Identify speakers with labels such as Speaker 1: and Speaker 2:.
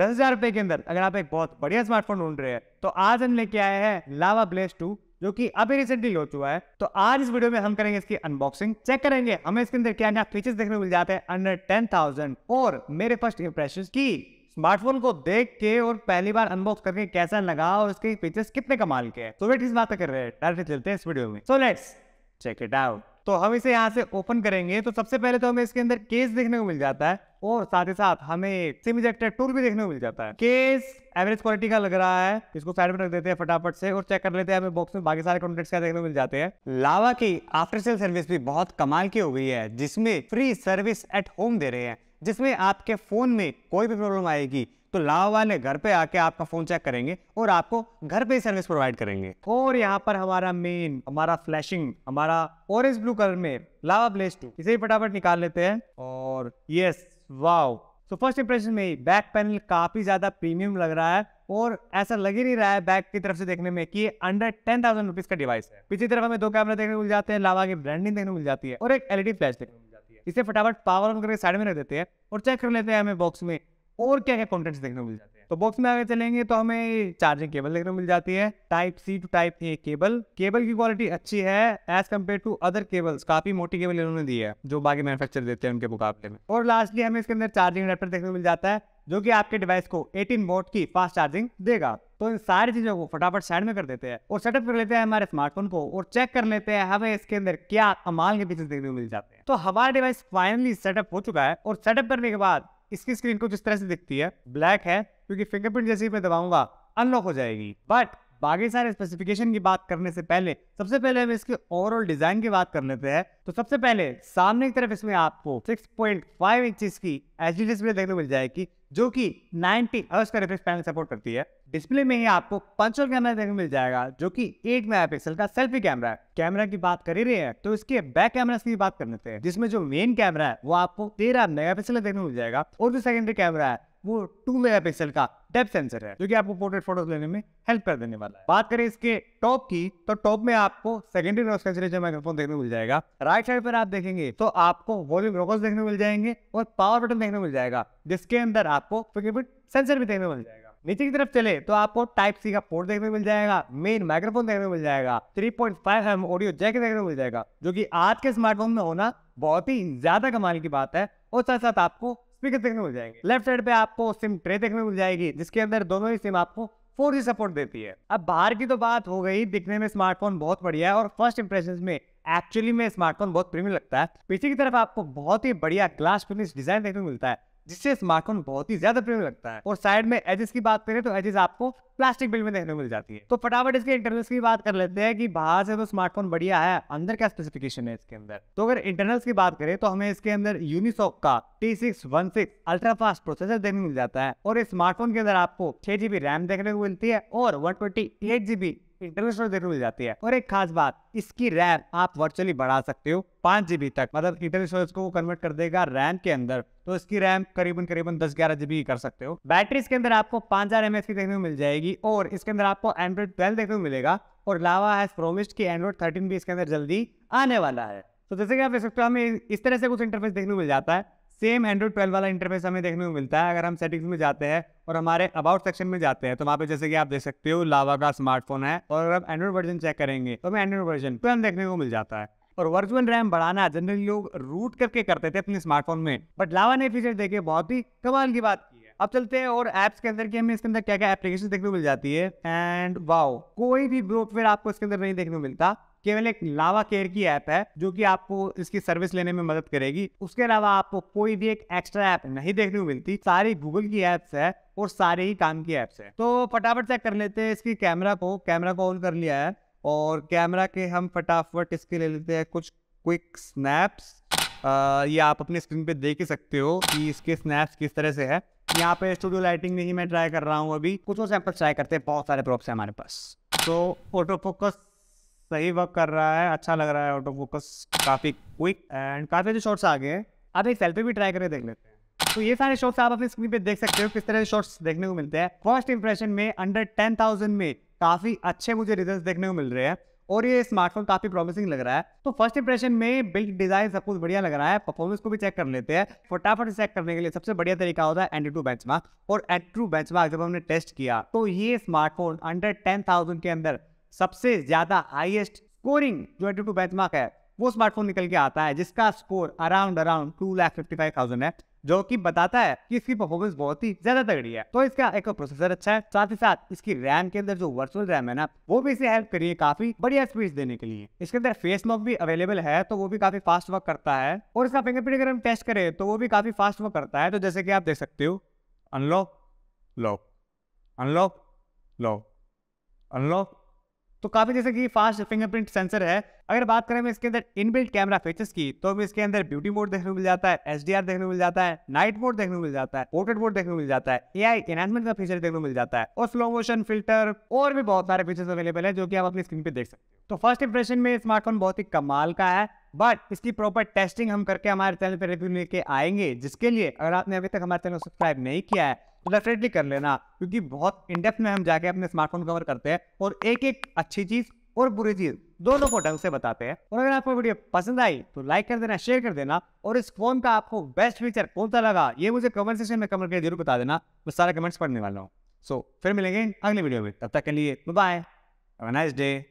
Speaker 1: दस हजार रुपए के अंदर अगर आप एक बहुत बढ़िया स्मार्टफोन ढूंढ रहे हैं तो आज हम लेके आए हैं लावा ब्लेस टू जो कि अभी रिसेंटली हो चुका है तो आज इस वीडियो में हम करेंगे इसकी अनबॉक्सिंग चेक करेंगे हमें इसके अंदर क्या क्या फीचर्स देखने को मिल जाते हैं अंडर टेन थाउजेंड और मेरे फर्स्ट इंप्रेशन की स्मार्टफोन को देख के और पहली बार अनबॉक्स करके कैसा लगा और इसके फीचर्स कितने कमाल के हैं तो वेट इस बात कर रहे हैं डायरेक्ट चलते हैं इस वीडियो में so let's check it out तो हम इसे यहाँ से ओपन करेंगे तो सबसे पहले तो हमें इसके अंदर केस देखने को मिल जाता है और साथ ही साथ हमें सिम इजेक्टेड टूल भी देखने को मिल जाता है केस एवरेज क्वालिटी का लग रहा है इसको साइड में रख देते हैं फटाफट से और चेक कर लेते हैं हमें बॉक्स में बाकी सारे कॉन्टेक्ट क्या देखने को मिल जाते हैं लावा की आफ्टर सेल सर्विस भी बहुत कमाल की हो गई है जिसमें फ्री सर्विस एट होम दे रहे हैं जिसमें आपके फ़ोन में कोई भी प्रॉब्लम आएगी तो लावा वाले घर पे आके आपका फ़ोन चेक करेंगे और आपको घर पे ही सर्विस प्रोवाइड करेंगे और यहाँ पर हमारा मेन हमारा फ्लैशिंग हमारा ऑरेंज ब्लू कलर में लावा ब्लेस टू इसे फटाफट निकाल लेते हैं और यस वाओ तो फर्स्ट इंप्रेशन में बैक पैनल काफी ज्यादा प्रीमियम लग रहा है और ऐसा लग ही नहीं रहा है बैक की तरफ से देखने में कि अंडर टेन थाउजेंड रुपीज का डिवाइस है पिछली तरफ हमें दो कैमरा देखने को मिल जाते हैं लावा की ब्रांडिंग देखने को मिल जाती है और एक एलईडी फ्लैश देखने को मिल जाती है इसे फटाफट पावर ऑन करके साइड में रख देते हैं और चेक कर लेते हैं हमें बॉक्स में और क्या क्या कॉन्टेंट्स देखने को मिल जाते हैं तो बॉक्स में आगे चलेंगे तो हमें चार्जिंग केबल देखने को मिल जाती है type C to type A cable cable की क्वालिटी अच्छी है as compare to other cables काफी मोटी केबल इन्होंने दी है जो बाकी मैनुफेक्चर देते हैं उनके मुकाबले में और लास्टली हमें इसके अंदर चार्जिंग एडेप्टर देखने को मिल जाता है जो कि आपके डिवाइस को 18 वोट की फास्ट चार्जिंग देगा तो इन सारी चीजों को फटाफट साइड में कर देते हैं और सेटअप कर लेते हैं हमारे स्मार्टफोन को और चेक कर लेते हैं हमें इसके अंदर क्या कमाल के पीछे देखने को मिल जाते हैं तो हमारा डिवाइस फाइनली सेटअप हो चुका है और सेटअप करने के बाद इसकी स्क्रीन को जिस तरह से दिखती है ब्लैक है क्योंकि फिंगरप्रिंट जैसे ही मैं दबाऊंगा अनलॉक हो जाएगी बट बाकी सारे स्पेसिफिकेशन की बात करने से पहले सबसे पहले हम इसके ओवरऑल डिजाइन की बात कर लेते हैं तो सबसे पहले सामने की तरफ इसमें आपको 6.5 पॉइंट इंचेस की एच डी डिस्प्ले देखने मिल जाएगी जो कि 90 हर्ट्ज का रिफ्रेश पैनल सपोर्ट करती है डिस्प्ले में ही आपको पंचोल कैमरा देखने मिल जाएगा जो कि 8 मेगापिक्सल का सेल्फी कैमरा है कैमरा की बात कर ही रहे हैं तो इसके बैक कैमरा की बात कर लेते हैं जिसमें जो मेन कैमरा है वो आपको 13 मेगापिक्सल देखने को मिल जाएगा और जो सेकेंडरी कैमरा है वो टू मेगा पिक्सल का डेप्थ सेंसर है जो कि आपको पोर्ट्रेट फोटोज लेने में हेल्प कर देने वाला है बात करें इसके टॉप की तो टॉप में आपको सेकेंडरी नॉइस कैंसिलेशन माइक्रोफोन देखने मिल जाएगा राइट साइड पर आप देखेंगे तो आपको वॉल्यूम रोकर्स देखने मिल जाएंगे और पावर बटन देखने मिल जाएगा जिसके अंदर आपको फिंगरप्रिंट सेंसर भी देखने मिल जाएगा नीचे की तरफ चले तो आपको टाइप सी का पोर्ट देखने मिल जाएगा मेन माइक्रोफोन देखने मिल जाएगा 3.5 पॉइंट एम ऑडियो जैक देखने मिल जाएगा जो कि आज के स्मार्टफोन में होना बहुत ही ज्यादा कमाल की बात है और साथ साथ आपको स्पीकर देखने मिल जाएंगे लेफ्ट साइड पे आपको सिम ट्रे देखने मिल जाएगी जिसके अंदर दोनों ही सिम आपको 4G सपोर्ट देती है अब बाहर की तो बात हो गई दिखने में स्मार्टफोन बहुत बढ़िया है और फर्स्ट इंप्रेशन में एक्चुअली में स्मार्टफोन बहुत प्रीमियम लगता है पीछे की तरफ आपको बहुत ही बढ़िया ग्लास फिनिश डिजाइन देखने को मिलता है जिससे स्मार्टफोन बहुत ही ज्यादा प्रेम लगता है और साइड में एजेस की बात करें तो एजेस आपको प्लास्टिक बिल में देखने मिल जाती है तो फटाफट इसके इंटरनल्स की बात कर लेते हैं कि बाहर से तो स्मार्टफोन बढ़िया है अंदर क्या स्पेसिफिकेशन है इसके अंदर तो अगर इंटरनल्स की बात करें तो हमें इसके अंदर यूनिसॉक का T six one six ultra fast processor देखने को मिल जाता है और इस स्मार्टफोन के अंदर आपको छह जीबी रैम देखने को मिलती है और one twenty eight GB international देखने मिल जाती है और एक खास बात इसकी रैम आप वर्चुअली बढ़ा सकते हो पांच जीबी तक मतलब इंटरनेशनल को कन्वर्ट कर देगा रैम के अंदर तो इसकी रैम करीबन करीबन दस ग्यारह जीबी कर सकते हो बैटरी इसके अंदर आपको पांच हजार एम की देखने को मिल जाएगी और इसके अंदर आपको एंड्रॉइड ट्वेल्व देखने को मिलेगा और लावा हैज प्रोमिस्ड की एंड्रॉइड थर्टीन भी इसके अंदर जल्दी आने वाला है तो जैसे कि आप देख सकते हो हमें इस तरह से कुछ इंटरफेस देखने को मिल जाता है सेम एंड्रॉइड ट्वेल्व वाला इंटरफेस हमें देखने को मिलता है अगर हम सेटिंग्स में जाते हैं और हमारे अबाउट सेक्शन में जाते हैं तो वहाँ पे जैसे कि आप देख सकते हो लावा का स्मार्टफोन है और अगर आप एंड्रॉइड वर्जन चेक करेंगे तो हमें एंड्रॉइड वर्जन हम देखने को मिल जाता है और वर्चुअल रैम बढ़ाना जनरली लोग रूट करके करते थे अपने स्मार्टफोन में बट लावा ने फीचर देखे बहुत ही कमाल की बात की है अब चलते हैं और एप्स के अंदर की हमें इसके अंदर क्या क्या एप्लीकेशन देखने को मिल जाती है एंड वाओ कोई भी ब्रोकवेयर आपको इसके अंदर नहीं देखने को मिलता केवल एक लावा केयर की ऐप है जो कि आपको इसकी सर्विस लेने में मदद करेगी उसके अलावा आपको कोई भी एक एक्स्ट्रा ऐप नहीं देखने को मिलती सारी गूगल की ऐप्स है और सारे ही काम की ऐप्स है तो फटाफट चेक कर लेते हैं इसकी कैमरा को कैमरा को ऑन कर लिया है और कैमरा के हम फटाफट इसके ले लेते हैं कुछ क्विक स्नैप्स ये आप अपने स्क्रीन पे देख ही सकते हो कि इसके स्नैप्स किस तरह से है यहाँ पे स्टूडियो लाइटिंग नहीं मैं ट्राई कर रहा हूँ अभी कुछ और सैंपल ट्राई करते हैं बहुत सारे प्रॉप्स हैं हमारे पास तो ऑटो फोकस सही वर्क कर रहा है अच्छा लग रहा है ऑटो फोकस काफ़ी क्विक एंड काफ़ी अच्छे शॉर्ट्स आ गए आप एक सेल्फी भी ट्राई करके देख लेते हैं तो ये सारे शॉर्ट्स आप अपनी स्क्रीन पे देख सकते हो किस तरह के शॉर्ट्स देखने को मिलते हैं फर्स्ट इंप्रेशन में अंडर टेन थाउजेंड में काफी अच्छे मुझे रिजल्ट देखने को मिल रहे हैं और ये स्मार्टफोन काफी प्रॉमिसिंग लग रहा है तो फर्स्ट इंप्रेशन में बिल्ड डिजाइन सब कुछ बढ़िया लग रहा है परफॉर्मेंस को भी चेक कर लेते हैं फटाफट चेक करने के लिए सबसे बढ़िया तरीका होता है एंड्रू बेंचमार्क और एंड्रू बेंचमार्क जब हमने टेस्ट किया तो ये स्मार्टफोन अंडर टेन थाउजेंड के अंदर सबसे ज्यादा हाइएस्ट स्कोरिंग जो एटी टू बेंचमार्क है वो स्मार्टफोन निकल के आता है जिसका score around around two lakh fifty five thousand है जो कि बताता है कि इसकी परफॉर्मेंस बहुत ही ज्यादा तगड़ी है तो इसका एक प्रोसेसर अच्छा है साथ ही साथ इसकी रैम के अंदर जो वर्चुअल रैम है ना वो भी इसे हेल्प करिए काफी बढ़िया स्पीड देने के लिए इसके अंदर फेस लॉक भी अवेलेबल है तो वो भी काफी फास्ट वर्क करता है और इसका फिंगरप्रिंट अगर हम टेस्ट करें तो वो भी काफी फास्ट वर्क करता है तो जैसे कि आप देख सकते हो unlock lock unlock lock unlock तो काफ़ी जैसे कि फास्ट फिंगरप्रिंट सेंसर है अगर बात करें इसके अंदर इनबिल्ट कैमरा फीचर्स की तो हमें इसके अंदर ब्यूटी मोड देखने को मिल जाता है एस देखने को मिल जाता है नाइट मोड देखने को मिल जाता है पोर्ट्रेट मोड देखने को मिल जाता है ए आई एनहांसमेंट का फीचर देखने को मिल जाता है और स्लो मोशन फिल्टर और भी बहुत सारे फीचर्स अवेलेबल है जो कि आप अपनी स्क्रीन पर देख सकते हैं तो फर्स्ट इंप्रेशन में स्मार्टफोन बहुत ही कमाल का है बट इसकी प्रॉपर टेस्टिंग हम करके हमारे चैनल पर रिव्यू लेके आएंगे जिसके लिए अगर आपने अभी तक हमारे चैनल सब्सक्राइब नहीं किया है तो डेफिनेटली कर लेना क्योंकि बहुत इनडेप्थ में हम जाके अपने स्मार्टफोन कवर करते हैं और एक एक अच्छी चीज़ और बुरी चीज़ दोनों को ढंग से बताते हैं और अगर आपको वीडियो पसंद आई तो लाइक कर देना शेयर कर देना और इस फोन का आपको बेस्ट फीचर कौन सा लगा ये मुझे कमेंट सेक्शन में कमेंट करके जरूर बता देना मैं सारे कमेंट्स पढ़ने वाला हूँ सो so, फिर मिलेंगे अगले वीडियो में तब तक के लिए बाय नाइस डे